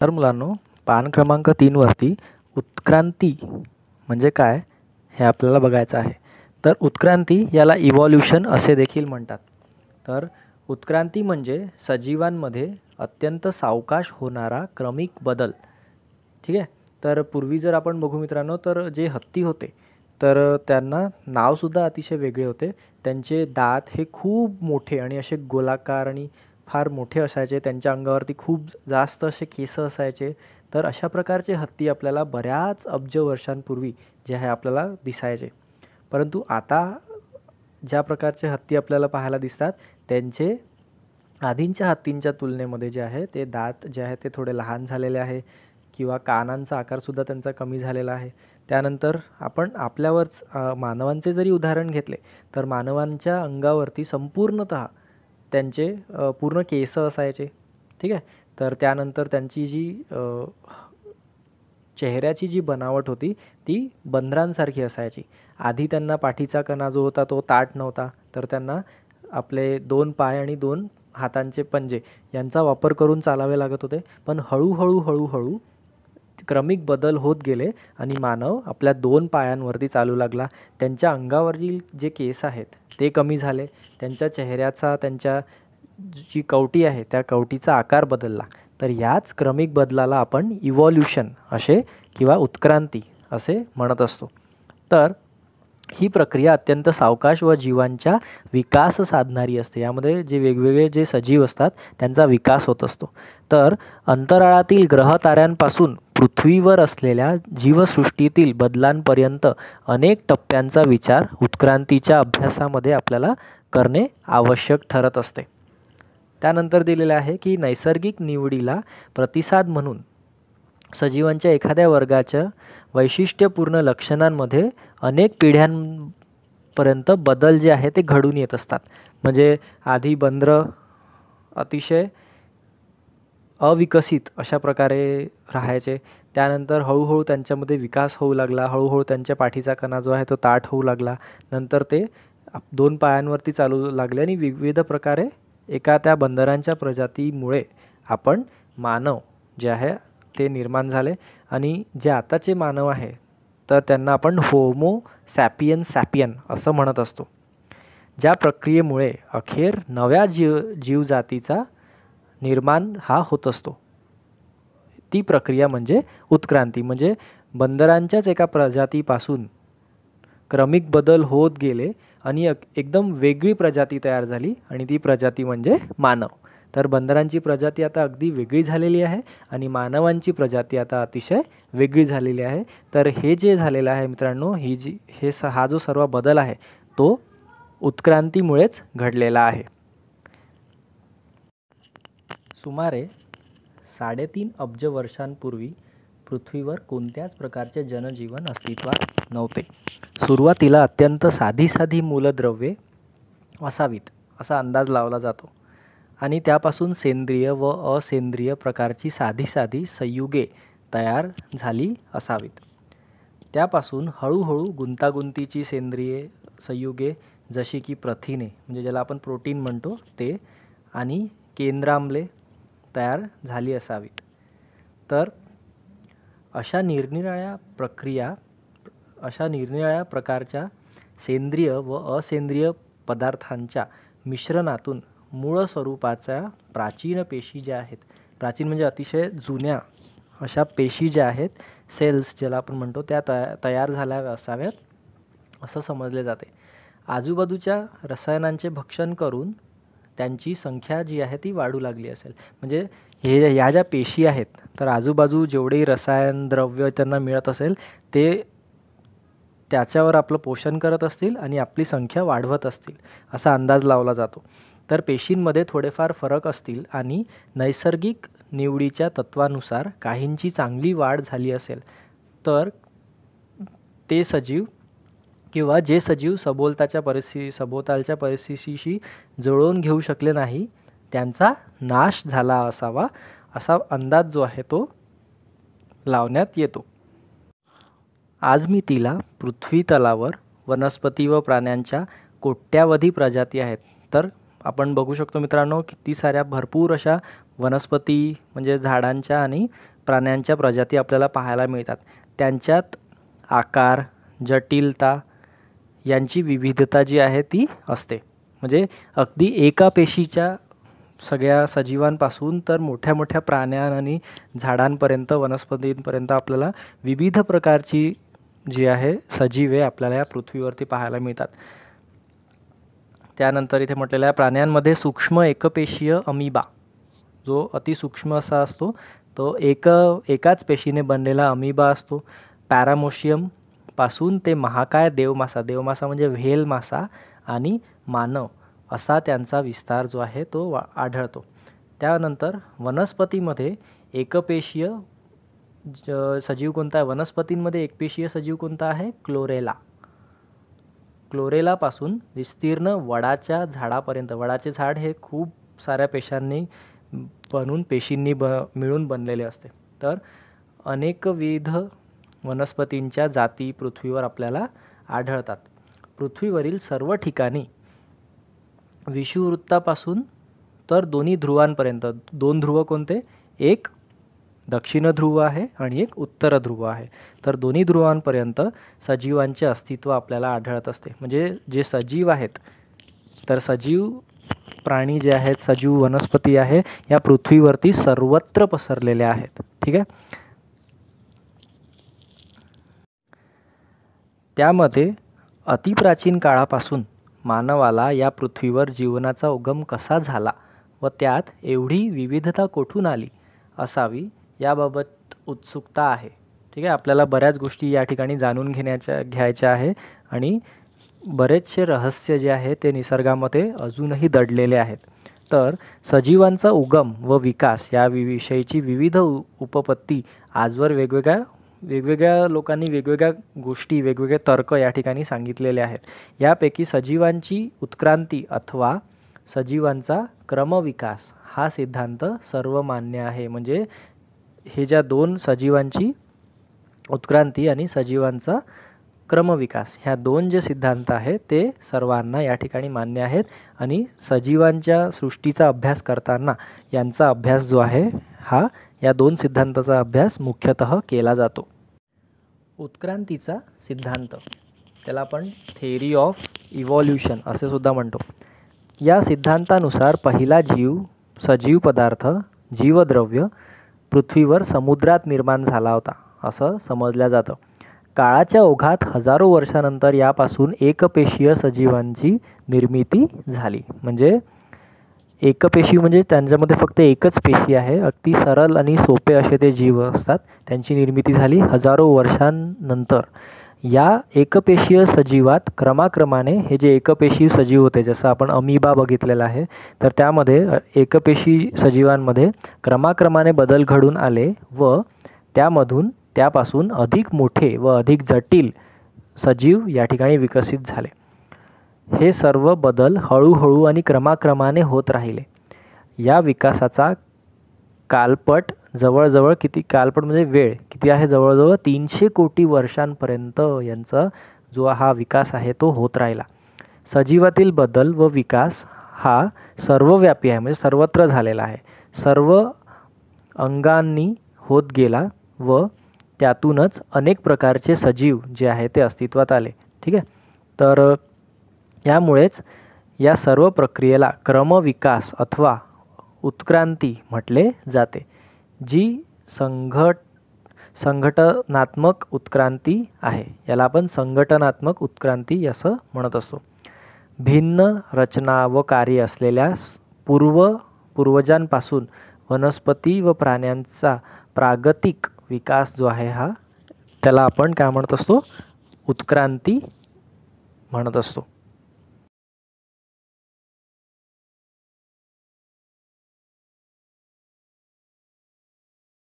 तर मुलांनो पान क्रमांक तीनवरती उत्क्रांती म्हणजे काय हे आपल्याला बघायचं आहे तर उत्क्रांती याला इव्हॉल्युशन असे देखील म्हणतात तर उत्क्रांती म्हणजे सजीवांमध्ये अत्यंत सावकाश होणारा क्रमिक बदल ठीक आहे तर पूर्वी जर आपण बघू मित्रांनो तर जे हत्ती होते तर त्यांना नावसुद्धा अतिशय वेगळे होते त्यांचे दात हे खूप मोठे आणि असे गोलाकार आणि फार मोठे असायचे त्यांच्या अंगावरती खूप जास्त असे केस असायचे तर अशा प्रकारचे हत्ती आपल्याला बऱ्याच अब्ज वर्षांपूर्वी जे आहे आपल्याला दिसायचे परंतु आता ज्या प्रकारचे हत्ती आपल्याला पाहायला दिसतात त्यांचे आधींच्या हत्तींच्या तुलनेमध्ये जे आहे ते दात जे आहे ते थोडे लहान झालेले आहे किंवा कानांचा आकारसुद्धा त्यांचा कमी झालेला आहे त्यानंतर आपण आपल्यावरच मानवांचे जरी उदाहरण घेतले तर मानवांच्या अंगावरती संपूर्णतः त्यांचे पूर्ण केस असायचे ठीक आहे तर त्यानंतर त्यांची जी चेहऱ्याची जी बनावट होती ती बंदरांसारखी असायची आधी त्यांना पाठीचा कणा जो होता तो ताट नव्हता तर त्यांना आपले दोन पाय आणि दोन हातांचे पंजे यांचा वापर करून चालावे लागत होते पण हळूहळू हळूहळू क्रमिक बदल होत गेले आणि मानव आपल्या दोन पायांवरती चालू लागला त्यांच्या अंगावरील जे केस आहेत ते कमी झाले त्यांच्या चेहऱ्याचा त्यांच्या जी कवटी आहे त्या कवटीचा आकार बदलला तर याच क्रमिक बदलाला आपण इव्हॉल्युशन असे किंवा उत्क्रांती असे म्हणत असतो तर ही प्रक्रिया अत्यंत सावकाश व जीवांच्या विकास साधणारी असते यामध्ये जे वेगवेगळे जे सजीव असतात त्यांचा विकास होत असतो तर अंतराळातील ग्रह ताऱ्यांपासून पृथ्वीवर असलेल्या जीवसृष्टीतील बदलांपर्यंत अनेक टप्प्यांचा विचार उत्क्रांतीच्या अभ्यासामध्ये आपल्याला करणे आवश्यक ठरत असते त्यानंतर दिलेलं आहे की नैसर्गिक निवडीला प्रतिसाद म्हणून सजीवांच्या एखाद्या वर्गाच्या वैशिष्ट्यपूर्ण लक्षणांमध्ये अनेक पिढ्यांपर्यंत बदल जे आहे ते घडून येत असतात म्हणजे आधी बंद्र अतिशय अविकसित अशा प्रकारे राहायचे त्यानंतर हळूहळू त्यांच्यामध्ये विकास होऊ लागला हळूहळू त्यांच्या पाठीचा कणा जो आहे तो ताठ होऊ लागला नंतर ते दोन पायांवरती चालू लागले आणि विविध प्रकारे एका त्या बंदरांच्या प्रजातीमुळे आपण मानव जे आहे ते निर्माण झाले आणि जे आताचे मानव आहे तर त्यांना आपण होमो सॅपियन सॅपियन असं म्हणत असतो ज्या प्रक्रियेमुळे अखेर नव्या जीव जीवजातीचा निर्माण हा होत असतो ती प्रक्रिया म्हणजे उत्क्रांती म्हणजे बंदरांच्याच एका प्रजातीपासून क्रमिक बदल होत गेले आणि एकदम वेगळी प्रजाती तयार झाली आणि ती प्रजाती म्हणजे मानव तर बंदरांची प्रजाती आता अगदी वेगळी झालेली आहे आणि मानवांची प्रजाती आता अतिशय वेगळी झालेली आहे तर हे जे झालेलं आहे मित्रांनो ही जी हे स हा जो सर्व बदल आहे तो उत्क्रांतीमुळेच घडलेला आहे सुमारे साडेतीन अब्ज वर्षांपूर्वी पृथ्वीवर कोणत्याच प्रकारचे जनजीवन अस्तित्वात नव्हते सुरुवातीला अत्यंत साधी साधी मूलद्रव्ये असावीत असा अंदाज लावला जातो आणि त्यापासून सेंद्रिय व असेंद्रिय प्रकारची साधी साधी संयुगे तयार झाली असावीत त्यापासून हळूहळू गुंतागुंतीची सेंद्रिय संयुगे जशी की प्रथिने म्हणजे ज्याला आपण प्रोटीन म्हणतो ते आणि केंद्रामले तयार झाली असावीत तर अशा निरनिराळ्या प्रक्रिया अशा निरनिराळ्या प्रकारच्या सेंद्रिय व असेंद्रिय पदार्थांच्या मिश्रणातून मूळ स्वरूपाच्या प्राचीन पेशी ज्या आहेत प्राचीन म्हणजे अतिशय जुन्या अशा पेशी ज्या आहेत सेल्स ज्याला आपण म्हणतो त्या तया तयार झाल्या असाव्यात असं समजले जाते आजूबाजूच्या रसायनांचे भक्षण करून त्यांची संख्या जी आहे ती वाढू लागली असेल म्हणजे हे ह्या ज्या पेशी आहेत तर आजूबाजू जेवढे रसायन द्रव्य त्यांना मिळत असेल ते त्याच्यावर आपलं पोषण करत असतील आणि आपली संख्या वाढवत असतील असा अंदाज लावला जातो तर पेशींमध्ये थोडेफार फरक असतील आणि नैसर्गिक निवडीच्या तत्वानुसार काहींची चांगली वाढ झाली असेल तर ते सजीव किंवा जे सजीव सभोवताच्या परिस्थिती सभोवतालच्या परिस्थितीशी जुळवून घेऊ शकले नाही त्यांचा नाश झाला असावा असा अंदाज जो आहे तो लावण्यात येतो आज मी तिला पृथ्वी तलावर वनस्पती व प्राण्यांच्या कोट्यावधी प्रजाती आहेत तर आपण बघू शकतो मित्रांनो किती साऱ्या भरपूर अशा वनस्पती म्हणजे झाडांच्या आणि प्राण्यांच्या प्रजाती आपल्याला पाहायला मिळतात त्यांच्यात आकार जटिलता यांची विविधता जी आहे ती असते म्हणजे अगदी एका पेशीच्या सगळ्या सजीवांपासून तर मोठ्या मोठ्या प्राण्यां आणि झाडांपर्यंत वनस्पतींपर्यंत आपल्याला विविध प्रकारची जी आहे सजीवे आपल्याला या पृथ्वीवरती पाहायला मिळतात त्यानंतर इथे म्हटलेल्या प्राण्यांमध्ये सूक्ष्म एकपेशीय अमिबा जो अतिसूक्ष्म असा असतो तो एक एकाच पेशीने बनलेला अमिबा असतो पॅरामोशियम पासून ते महाकाय देवमासा देवमासा म्हणजे व्हेल मासा आणि मानव असा त्यांचा विस्तार जो आहे तो वा आढळतो त्यानंतर वनस्पतीमध्ये एकपेशीय ज सजीव कोणता आहे वनस्पतींमध्ये एकपेशीय सजीव कोणता आहे क्लोरेला क्लोरेलापासून विस्तीर्ण वडाच्या झाडापर्यंत वडाचे झाड हे खूप साऱ्या पेशांनी बनून पेशींनी ब मिळून बनलेले असते तर अनेकविध वनस्पतींच्या जाती पृथ्वीवर आपल्याला आढळतात पृथ्वीवरील सर्व ठिकाणी विषुववृत्तापासून तर दोन्ही ध्रुवांपर्यंत दोन ध्रुव कोणते एक दक्षिण ध्रुव आहे आणि एक उत्तर ध्रुव आहे तर दोन्ही ध्रुवांपर्यंत सजीवांचे अस्तित्व आपल्याला आढळत असते म्हणजे जे सजीव आहेत तर सजीव प्राणी जे आहेत सजीव वनस्पती आहे या पृथ्वीवरती सर्वत्र पसरलेल्या आहेत ठीक आहे त्यामध्ये अतिप्राचीन काळापासून मानवाला या पृथ्वीवर जीवनाचा उगम कसा झाला व त्यात एवढी विविधता कोठून आली असावी याबाबत उत्सुकता आहे ठीक आहे आपल्याला बऱ्याच गोष्टी या ठिकाणी जाणून घेण्याच्या घ्यायच्या आहे आणि बरेचसे रहस्य जे आहे ते निसर्गामध्ये अजूनही दडलेले आहेत तर सजीवांचा उगम व विकास या विषयीची विविध उपपत्ती आजवर वेगवेगळ्या वेगवेगळ्या लोकांनी वेगवेगळ्या गोष्टी वेगवेगळे तर्क या ठिकाणी सांगितलेले आहेत यापैकी सजीवांची उत्क्रांती अथवा सजीवांचा क्रमविकास हा सिद्धांत सर्वमान्य आहे म्हणजे हे ज्या दोन सजीवांची उत्क्रांती आणि सजीवांचा क्रमविकास ह्या दोन जे सिद्धांत आहेत ते सर्वांना या ठिकाणी मान्य आहेत आणि सजीवांच्या सृष्टीचा अभ्यास करताना यांचा अभ्यास जो आहे हा या दोन सिद्धांताचा अभ्यास मुख्यतः केला जातो उत्क्रांतीचा सिद्धांत त्याला आपण थेअरी ऑफ इव्हॉल्युशन असे सुद्धा म्हणतो या सिद्धांतानुसार पहिला जीव सजीव पदार्थ जीवद्रव्य पृथ्वीवर समुद्रात निर्माण झाला होता असं समजलं जातं काळाच्या ओघात हजारो वर्षानंतर यापासून एकपेशीय सजीवांची निर्मिती झाली म्हणजे पेशी म्हणजे त्यांच्यामध्ये फक्त एकच पेशी आहे अगदी सरल आणि सोपे असे ते जीव असतात त्यांची निर्मिती झाली हजारो वर्षांनंतर या एकपेशीय सजीवात क्रमाक्रमाने हे जे एकपेशीय सजीव होते जसं आपण अमीबा बघितलेला आहे तर त्यामध्ये एकपेशी सजीवांमध्ये क्रमाक्रमाने बदल घडून आले व त्यामधून त्यापासून अधिक मोठे व अधिक जटिल सजीव या ठिकाणी विकसित झाले हे सर्व बदल हळूहळू आणि क्रमाक्रमाने होत राहिले या विकासाचा कालपट जवळजवळ किती कालपट म्हणजे वेळ किती आहे जवळजवळ तीनशे कोटी वर्षांपर्यंत यांचा जो हा विकास आहे तो होत राहिला सजीवातील बदल व विकास हा सर्वव्यापी आहे म्हणजे सर्वत्र झालेला आहे सर्व अंगांनी होत गेला व त्यातूनच अनेक प्रकारचे सजीव जे आहे ते अस्तित्वात आले ठीक आहे तर यामुळेच या सर्व प्रक्रियेला क्रमविकास अथवा उत्क्रांती म्हटले जाते जी संघट संघटनात्मक उत्क्रांती आहे याला आपण संघटनात्मक उत्क्रांती असं म्हणत असतो भिन्न रचना व कार्य असलेल्या पूर्व पूर्वजांपासून वनस्पती व प्राण्यांचा प्रागतिक विकास जो आहे हा त्याला आपण काय म्हणत असतो उत्क्रांती म्हणत असतो